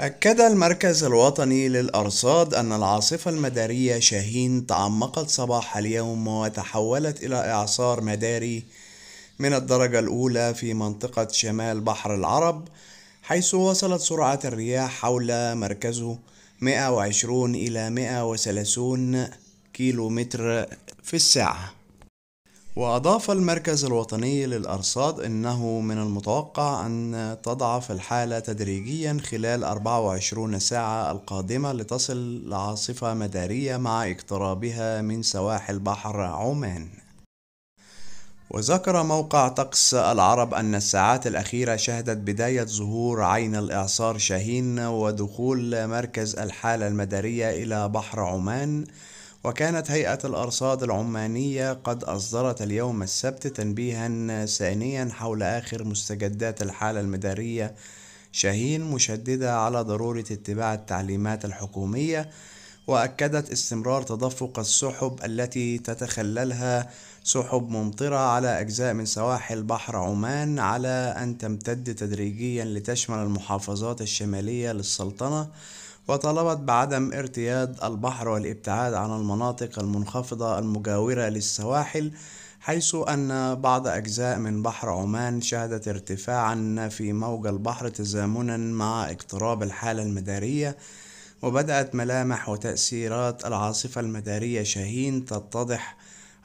أكد المركز الوطني للأرصاد أن العاصفة المدارية شاهين تعمقت صباح اليوم وتحولت إلى إعصار مداري من الدرجة الأولى في منطقة شمال بحر العرب حيث وصلت سرعة الرياح حول مركزه 120 إلى 130 كيلومتر في الساعة وأضاف المركز الوطني للأرصاد أنه من المتوقع أن تضعف الحالة تدريجيا خلال 24 ساعة القادمة لتصل لعاصفة مدارية مع اقترابها من سواحل بحر عمان وذكر موقع طقس العرب أن الساعات الأخيرة شهدت بداية ظهور عين الإعصار شاهين ودخول مركز الحالة المدارية إلى بحر عمان وكانت هيئة الأرصاد العمانية قد أصدرت اليوم السبت تنبيها ثانيا حول آخر مستجدات الحالة المدارية شاهين مشددة على ضرورة اتباع التعليمات الحكومية وأكدت استمرار تدفق السحب التي تتخللها سحب ممطرة على أجزاء من سواحل بحر عمان على أن تمتد تدريجيا لتشمل المحافظات الشمالية للسلطنة وطالبت بعدم ارتياد البحر والابتعاد عن المناطق المنخفضة المجاورة للسواحل حيث أن بعض أجزاء من بحر عمان شهدت ارتفاعا في موج البحر تزامنا مع اقتراب الحالة المدارية وبدأت ملامح وتأثيرات العاصفة المدارية شاهين تتضح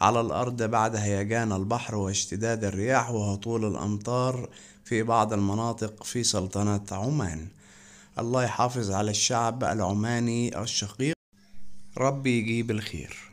على الأرض بعد هيجان البحر واشتداد الرياح وهطول الأمطار في بعض المناطق في سلطنة عمان الله يحافظ على الشعب العماني الشقيق ربي يجيب الخير